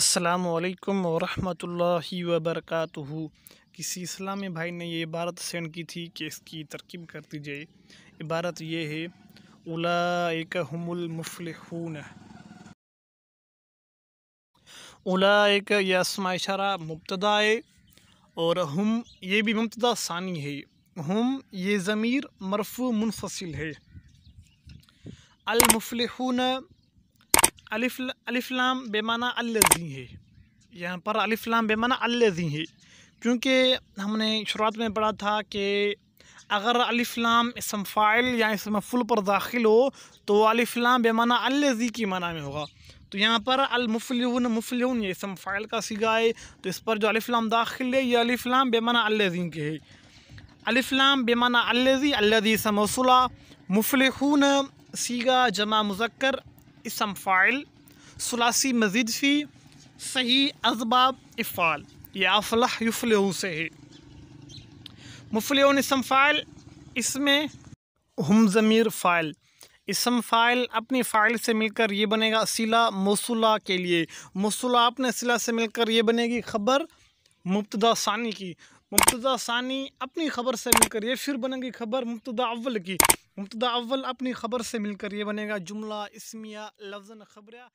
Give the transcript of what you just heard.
असलकम वरहमतुल्लि वबरक किसी इस्लामी भाई ने ये इबारत सेंड की थी कि इसकी तरकीब कर दीजिए इबारत ये है उलाइक हमुल मुफलहून एक यह असमा इशारा मुबतदा है और हम ये भी मुबतदा सानी है हम ये ज़मीर मरफू मुनफसिल है अलमफल अलिफ अलिफ्लाम बेमाना अल्लजी है यहाँ पर अलिफ्लाम बेमाना अल्लजी है क्योंकि हमने शुरुआत में पढ़ा था कि अगर अलिफ्लाम इसम फ़ाइल या इसम फुल पर दाखिल हो तो अलिफ्लाम बेमाना अल्लजी की माना में होगा तो यहाँ पर अलमुफलिन मुफलिन ये इसम फ़ाइल का सिगा है तो इस पर जो अलिफ्लाम दाखिल है ये अलिफ्लाम बेमाना अल्लजी के है अलिफ्लाम बेमाना अल्लजी अल्लदी समोसला मुफलहून सीगा जमा मुजक्र इसम फ़ाइल सलासी मजिद फ़ी सही अजबाब इफ़ाल या अफलाह युफल से है मुफलहून इसम फ़ाइल इसमें हम ज़मीर फ़ाइल इसम फ़ाइल अपनी फ़ाइल से मिलकर ये बनेगा सिला मौसला के लिए मौसला अपने सिला से मिलकर ये बनेगी खबर मुबतदा सानी की मुफ्तदा सानी अपनी खबर से मिलकर ये फिर बनेगी खबर मुफ्तदा अव्वल की मुफ्तदा अव्वल अपनी खबर से मिलकर ये बनेगा जुमला इसमिया लफ्जन खबरिया